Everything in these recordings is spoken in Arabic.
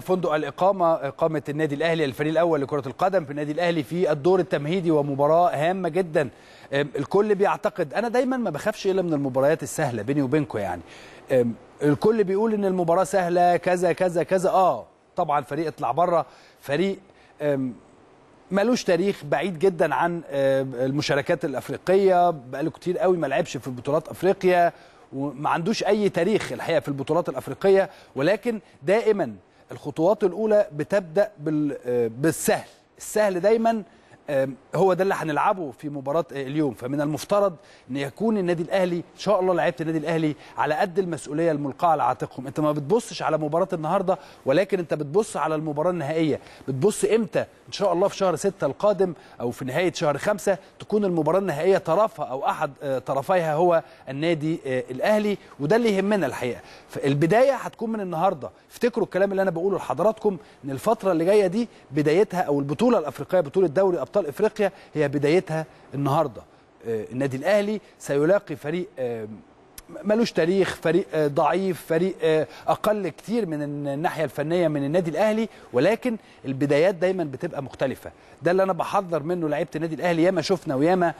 فندق الإقامة إقامة النادي الأهلي الفريق الأول لكرة القدم في النادي الأهلي في الدور التمهيدي ومباراة هامة جدا الكل بيعتقد أنا دايما ما بخافش إلا من المباريات السهلة بيني وبينكم يعني الكل بيقول إن المباراة سهلة كذا كذا كذا آه طبعا فريق اطلع بره فريق ملوش تاريخ بعيد جدا عن المشاركات الأفريقية بقاله كتير قوي ما لعبش في بطولات أفريقيا وما عندوش أي تاريخ الحقيقة في البطولات الأفريقية ولكن دائما الخطوات الاولى بتبدا آه، بالسهل السهل دايما هو ده اللي هنلعبه في مباراه اليوم فمن المفترض ان يكون النادي الاهلي ان شاء الله لعيبه النادي الاهلي على قد المسؤوليه الملقاه على عاتقهم انت ما بتبصش على مباراه النهارده ولكن انت بتبص على المباراه النهائيه بتبص امتى ان شاء الله في شهر 6 القادم او في نهايه شهر 5 تكون المباراه النهائيه طرفها او احد آه، طرفيها هو النادي آه، الاهلي وده اللي يهمنا الحقيقه فالبدايه هتكون من النهارده افتكروا الكلام اللي انا بقوله لحضراتكم ان الفتره اللي جايه دي بدايتها او البطوله الافريقيه بطوله دوري ابطال افريقيا هي بدايتها النهارده آه، النادي الاهلي سيلاقي فريق آه، ملوش تاريخ فريق آه، ضعيف فريق اقل كتير من الناحيه الفنيه من النادي الاهلي ولكن البدايات دايما بتبقى مختلفه ده اللي انا بحذر منه لعيبه النادي الاهلي ياما شفنا وياما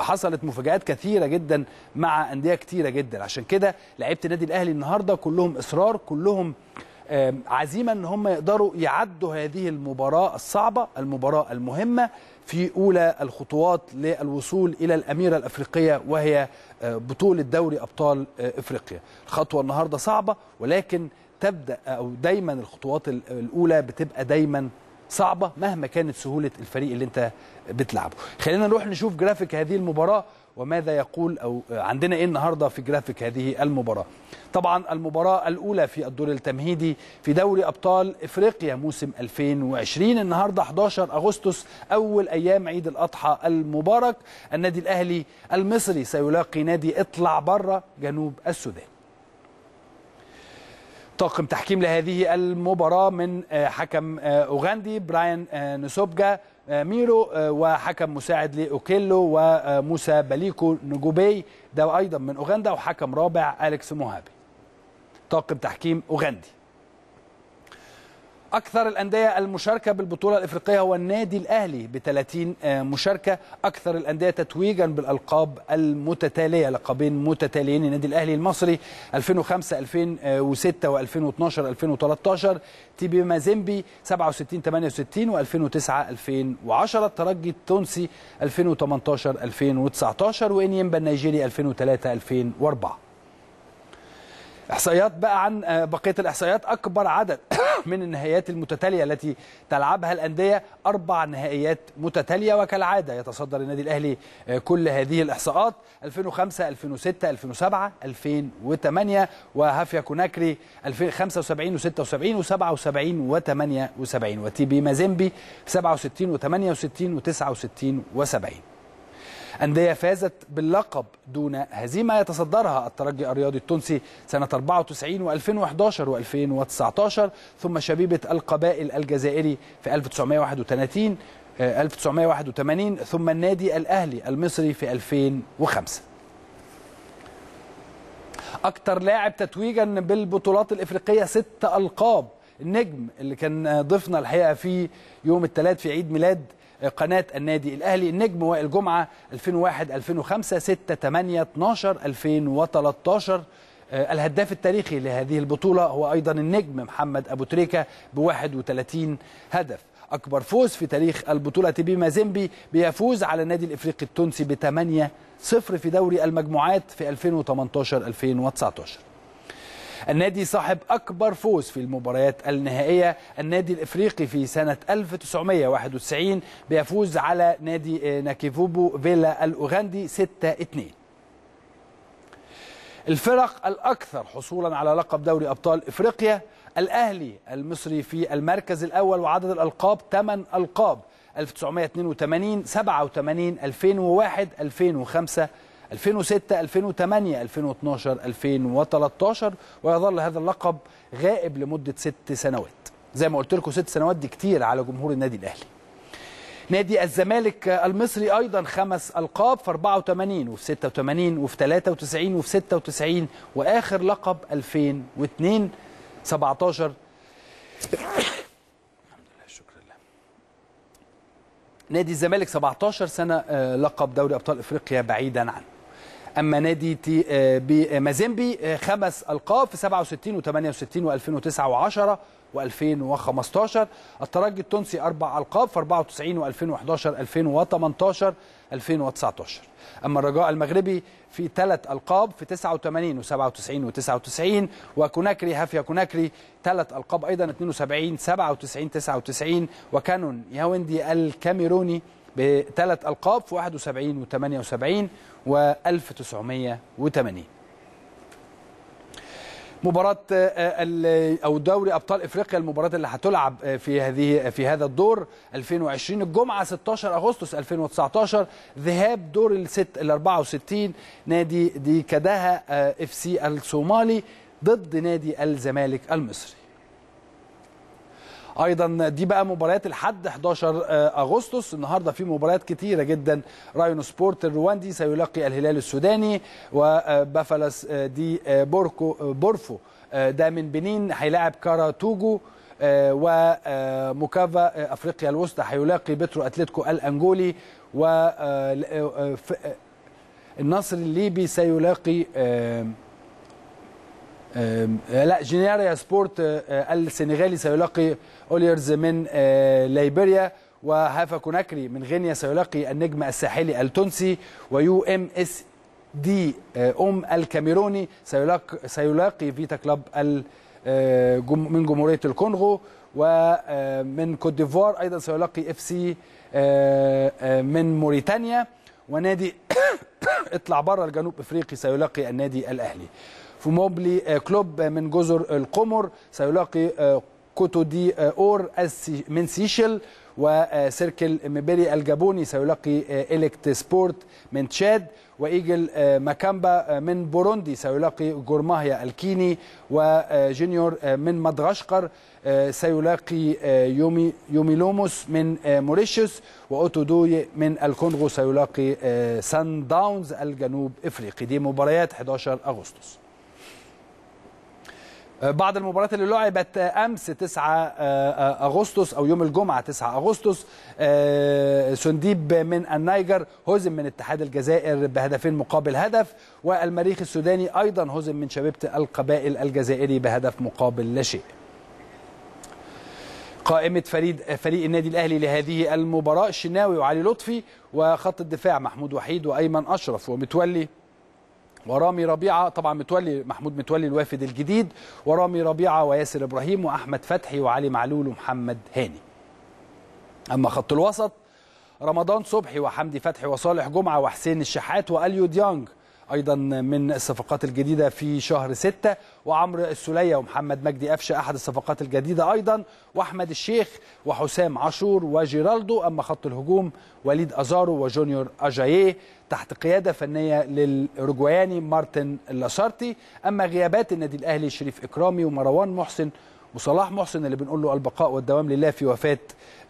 حصلت مفاجات كثيره جدا مع انديه كتيره جدا عشان كده لعيبه النادي الاهلي النهارده كلهم اصرار كلهم عزيمه ان هم يقدروا يعدوا هذه المباراه الصعبه المباراه المهمه في اولى الخطوات للوصول الى الاميره الافريقيه وهي آه، بطوله دوري ابطال آه، افريقيا الخطوه النهارده صعبه ولكن تبدا او دايما الخطوات الاولى بتبقى دايما صعبه مهما كانت سهوله الفريق اللي انت بتلعبه خلينا نروح نشوف جرافيك هذه المباراه وماذا يقول أو عندنا إيه النهاردة في جرافيك هذه المباراة طبعا المباراة الأولى في الدور التمهيدي في دوري أبطال إفريقيا موسم 2020 النهاردة 11 أغسطس أول أيام عيد الأضحى المبارك النادي الأهلي المصري سيلاقي نادي اطلع بره جنوب السودان طاقم تحكيم لهذه المباراة من آه، حكم آه، أوغندي براين آه، نسوبجا ميرو وحكم مساعد لأوكيلو وموسى باليكو نجوبي ده أيضا من أوغندا وحكم رابع أليكس موهابي طاقم تحكيم أوغندي أكثر الأندية المشاركة بالبطولة الإفريقية هو النادي الأهلي ب 30 آه، مشاركة، أكثر الأندية تتويجا بالألقاب المتتالية لقبين متتاليين النادي الأهلي المصري 2005 2006 و2012 2013 تي بي مازيمبي 67 68 و2009 2010 الترجي التونسي 2018 2019 وإنيمبا النيجيري 2003 2004 احصائيات بقى عن آه، بقيه الاحصائيات اكبر عدد من النهائيات المتتاليه التي تلعبها الانديه اربع نهائيات متتاليه وكالعاده يتصدر النادي الاهلي آه، كل هذه الاحصاءات 2005 2006 2007 2008 وهافيا كوناكري 2075 و76 و77 و78 وتيبي مازيمبي 67 و68 و69 و70 أندية فازت باللقب دون هزيمة يتصدرها الترجي الرياضي التونسي سنة 94 و2011 و2019 ثم شبيبة القبائل الجزائري في 1931 1981 آه، ثم النادي الأهلي المصري في 2005 أكتر لاعب تتويجا بالبطولات الإفريقية ست ألقاب النجم اللي كان ضيفنا الحقيقة في يوم الثلاث في عيد ميلاد قناة النادي الأهلي النجم وائل جمعة 2001 2005 6 8 12 2013 الهداف التاريخي لهذه البطولة هو أيضا النجم محمد أبو تريكة ب 31 هدف أكبر فوز في تاريخ البطولة بمازيمبي بيفوز على النادي الإفريقي التونسي ب 8 0 في دوري المجموعات في 2018 2019 النادي صاحب أكبر فوز في المباريات النهائية النادي الإفريقي في سنة 1991 بيفوز على نادي آه، ناكيفوبو فيلا الأوغندي 6-2 الفرق الأكثر حصولا على لقب دوري أبطال إفريقيا الأهلي المصري في المركز الأول وعدد الألقاب 8 ألقاب 1982 87 2001 2005 2006 2008 2012 2013 ويظل هذا اللقب غائب لمدة ست سنوات زي ما قلت لكم ست سنوات دي كتير على جمهور النادي الأهلي نادي الزمالك المصري أيضا خمس ألقاب في 84 وفي 86 وفي 93 وفي 96 وآخر لقب 2002 17 الحمد لله لله نادي الزمالك 17 سنه آه، لقب دوري ابطال افريقيا بعيدا عنه أما نادي تي آه، بمازيمبي آه، آه، خمس ألقاب في 67 و68 و2009 و10 و2015 الترجي التونسي أربع ألقاب في 94 و2011 2018 2019 أما الرجاء المغربي في ثلاث ألقاب في 89 و97 و99 وكوناكري هافيا كوناكري ثلاث ألقاب أيضا 72 97 99 وكانون ياوندي الكاميروني بثلاث ألقاب في 71 و78 و1980 مباراة آه، أو دوري أبطال إفريقيا المباراة اللي هتلعب آه، في هذه آه، في هذا الدور 2020 الجمعة 16 أغسطس 2019 ذهاب دور الست ال 64 نادي دي اف سي الصومالي ضد نادي الزمالك المصري ايضا دي بقى مباريات الحد 11 آه، اغسطس النهارده في مباريات كتيره جدا رايون سبورت الرواندي سيلاقي الهلال السوداني وبافلس آه، آه، دي بوركو بورفو ده من بنين هيلاعب كارا توجو وموكافا افريقيا الوسطى هيلاقي بترو اتلتيكو الانجولي و النصر الليبي سيلاقي آه، لا جينيريا سبورت آه، آه، السنغالي سيلاقي اوليرز من ليبيريا وهافا كوناكري من غينيا سيلاقي النجم الساحلي التونسي ويو ام اس دي ام الكاميروني سيلاقي سيلاقي فيتا كلاب من جمهوريه الكونغو ومن كوت ديفوار ايضا سيلاقي اف سي من موريتانيا ونادي اطلع بره الجنوب افريقي سيلاقي النادي الاهلي في موبلي آه، كلوب آه، من جزر القمر سيلاقي آه، كوتو دي اور من سيشل وسيركل مبيري الجابوني سيلاقي إلكت سبورت من تشاد وإيجل ماكامبا من بوروندي سيلاقي جورماهيا الكيني وجونيور من مدغشقر سيلاقي يومي لوموس من موريشيوس وأوتو دوي من الكونغو سيلاقي سان داونز الجنوب إفريقي دي مباريات 11 أغسطس بعد المباريات اللي لعبت امس 9 آه، آه، اغسطس او يوم الجمعه 9 اغسطس آه، سنديب من النيجر هزم من اتحاد الجزائر بهدفين مقابل هدف والمريخ السوداني ايضا هزم من شبيبه القبائل الجزائري بهدف مقابل لا شيء. قائمة فريد فريق النادي الأهلي لهذه المباراة الشناوي وعلي لطفي وخط الدفاع محمود وحيد وأيمن أشرف ومتولي ورامي ربيعه طبعا متولي محمود متولي الوافد الجديد ورامي ربيعه وياسر ابراهيم واحمد فتحي وعلي معلول ومحمد هاني اما خط الوسط رمضان صبحي وحمدي فتحي وصالح جمعه وحسين الشحات واليو ديانج ايضا من الصفقات الجديده في شهر 6 وعمرو السليه ومحمد مجدي قفشه احد الصفقات الجديده ايضا واحمد الشيخ وحسام عاشور وجيرالدو اما خط الهجوم وليد ازارو وجونيور اجاييه تحت قياده فنيه للرجواني مارتن لاسارتي اما غيابات النادي الاهلي شريف اكرامي ومروان محسن وصلاح محسن اللي بنقول له البقاء والدوام لله في وفاه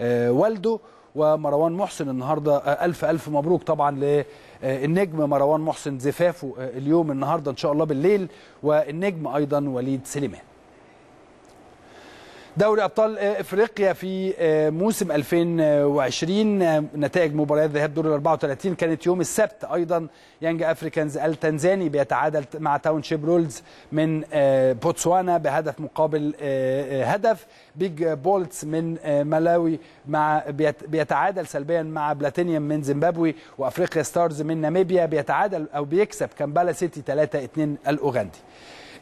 آه، والده ومروان محسن النهارده آه، الف الف مبروك طبعا للنجم آه، مروان محسن زفافه آه، اليوم النهارده ان شاء الله بالليل والنجم ايضا وليد سليمان دوري ابطال آه، افريقيا في آه، موسم 2020 آه، نتائج مباريات ذهاب دور ال 34 كانت يوم السبت ايضا يانج افريكانز التنزاني بيتعادل مع تاون شيب رولز من بوتسوانا بهدف مقابل هدف بيج بولتس من ملاوي مع بيتعادل سلبيا مع بلاتينيوم من زيمبابوي وافريقيا ستارز من ناميبيا بيتعادل او بيكسب كامبالا سيتي 3 2 الاوغندي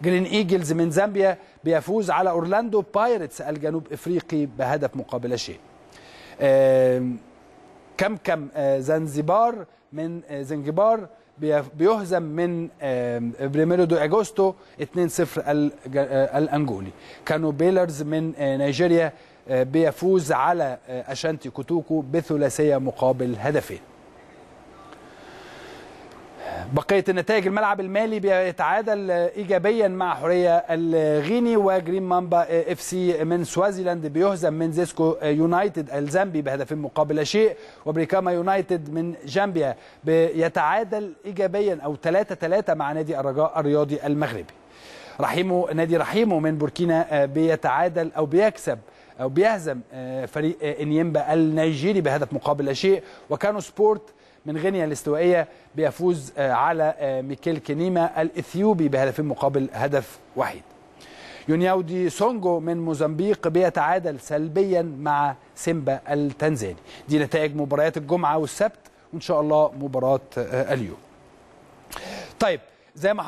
جرين ايجلز من زامبيا بيفوز على اورلاندو بايرتس الجنوب افريقي بهدف مقابل شيء كم كم آه، آه، زنجبار من زنجبار بيهزم من بريميرو دو اجوستو 2-0 آه، الانجولي كانو بيلرز من نيجيريا بيفوز على اشانتي كوتوكو بثلاثيه مقابل هدفين بقية النتائج الملعب المالي بيتعادل إيجابيا مع حرية الغيني وجرين مامبا اف سي من سوازيلاند بيهزم من زيسكو يونايتد الزامبي بهدفين مقابل شيء وبريكاما يونايتد من جامبيا بيتعادل إيجابيا أو 3-3 مع نادي الرجاء الرياضي المغربي رحيمو نادي رحيمو من بوركينا بيتعادل أو بيكسب أو بيهزم آه، فريق آه، إنيمبا النيجيري بهدف مقابل شيء وكانوا سبورت من غينيا الاستوائية بيفوز آه، على آه، ميكيل كنيما الإثيوبي بهدفين مقابل هدف وحيد يونياودي سونجو من موزمبيق بيتعادل سلبيا مع سيمبا التنزاني دي نتائج مباريات الجمعة والسبت وإن شاء الله مباراة آه، اليوم طيب زي ما